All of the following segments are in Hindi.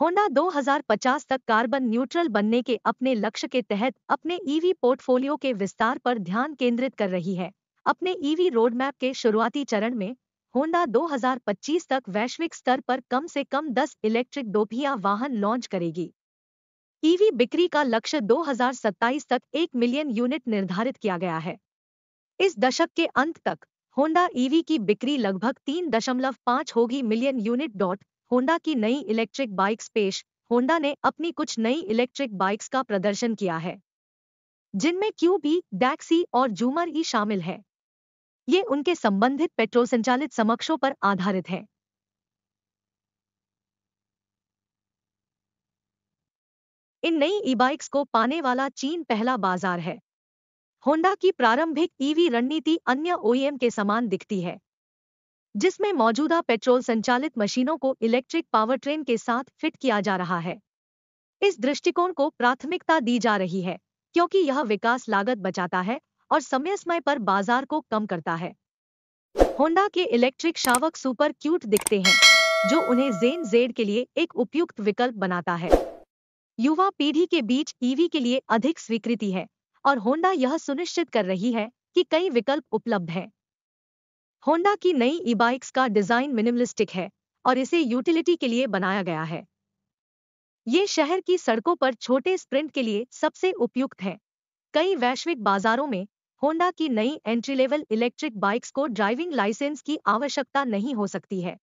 होंडा 2050 तक कार्बन न्यूट्रल बनने के अपने लक्ष्य के तहत अपने ईवी e पोर्टफोलियो के विस्तार पर ध्यान केंद्रित कर रही है अपने ईवी e रोडमैप के शुरुआती चरण में होंडा 2025 तक वैश्विक स्तर पर कम से कम 10 इलेक्ट्रिक दोपहिया वाहन लॉन्च करेगी ईवी e बिक्री का लक्ष्य 2027 तक 1 मिलियन यूनिट निर्धारित किया गया है इस दशक के अंत तक होंडा ईवी e की बिक्री लगभग 3.5 होगी मिलियन यूनिट डॉट होंडा की नई इलेक्ट्रिक बाइक्स पेश होंडा ने अपनी कुछ नई इलेक्ट्रिक बाइक्स का प्रदर्शन किया है जिनमें बी डैक्सी और जूमर ही e शामिल है ये उनके संबंधित पेट्रोल संचालित समक्षों पर आधारित है इन नई ई बाइक्स को पाने वाला चीन पहला बाजार है होंडा की प्रारंभिक ईवी e रणनीति अन्य ओईएम e के समान दिखती है जिसमें मौजूदा पेट्रोल संचालित मशीनों को इलेक्ट्रिक पावर ट्रेन के साथ फिट किया जा रहा है इस दृष्टिकोण को प्राथमिकता दी जा रही है क्योंकि यह विकास लागत बचाता है और समय समय पर बाजार को कम करता है होंडा के इलेक्ट्रिक शावक सुपर क्यूट दिखते हैं जो उन्हें जेन जेड के लिए एक उपयुक्त विकल्प बनाता है युवा पीढ़ी के बीच ईवी e के लिए अधिक स्वीकृति है और होंडा यह सुनिश्चित कर रही है कि कई विकल्प उपलब्ध हैं होंडा की नई ई बाइक्स का डिजाइन मिनिमलिस्टिक है और इसे यूटिलिटी के लिए बनाया गया है ये शहर की सड़कों पर छोटे स्प्रिंट के लिए सबसे उपयुक्त है कई वैश्विक बाजारों में होंडा की नई एंट्री लेवल इलेक्ट्रिक बाइक्स को ड्राइविंग लाइसेंस की आवश्यकता नहीं हो सकती है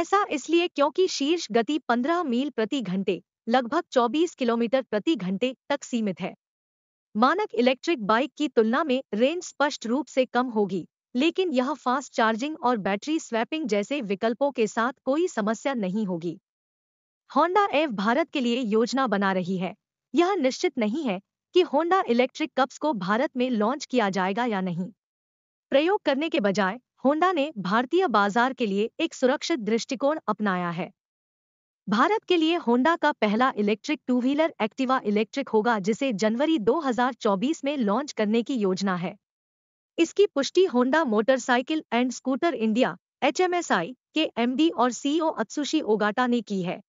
ऐसा इसलिए क्योंकि शीर्ष गति 15 मील प्रति घंटे लगभग 24 किलोमीटर प्रति घंटे तक सीमित है मानक इलेक्ट्रिक बाइक की तुलना में रेंज स्पष्ट रूप से कम होगी लेकिन यह फास्ट चार्जिंग और बैटरी स्वैपिंग जैसे विकल्पों के साथ कोई समस्या नहीं होगी होंडा एव भारत के लिए योजना बना रही है यह निश्चित नहीं है कि होंडा इलेक्ट्रिक कप्स को भारत में लॉन्च किया जाएगा या नहीं प्रयोग करने के बजाय होंडा ने भारतीय बाजार के लिए एक सुरक्षित दृष्टिकोण अपनाया है भारत के लिए होंडा का पहला electric two wheeler Activa electric होगा जिसे जनवरी 2024 में लॉन्च करने की योजना है इसकी पुष्टि Honda motorcycle and scooter India एच के एमडी और सीईओ अत्सुशी ओगाटा ने की है